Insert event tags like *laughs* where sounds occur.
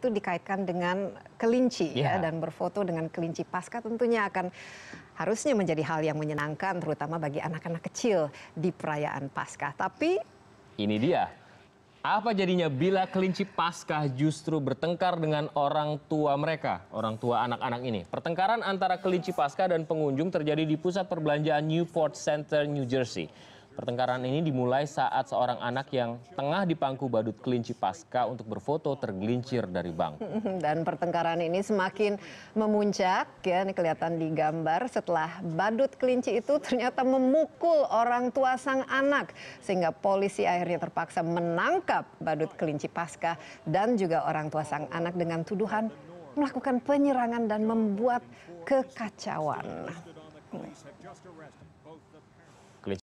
itu dikaitkan dengan kelinci ya, ya dan berfoto dengan kelinci pasca tentunya akan harusnya menjadi hal yang menyenangkan terutama bagi anak anak kecil di perayaan pasca tapi ini dia apa jadinya bila kelinci Paskah justru bertengkar dengan orang tua mereka, orang tua anak-anak ini? Pertengkaran antara kelinci Paskah dan pengunjung terjadi di pusat perbelanjaan Newport Center, New Jersey. Pertengkaran ini dimulai saat seorang anak yang tengah dipangku badut kelinci pasca untuk berfoto tergelincir dari bangku. *laughs* Dan pertengkaran ini semakin memuncak, ya ini kelihatan di gambar setelah badut kelinci itu ternyata memukul orang tua sang anak sehingga polisi akhirnya terpaksa menangkap badut kelinci pasca dan juga orang tua sang anak dengan tuduhan melakukan penyerangan dan membuat kekacauan.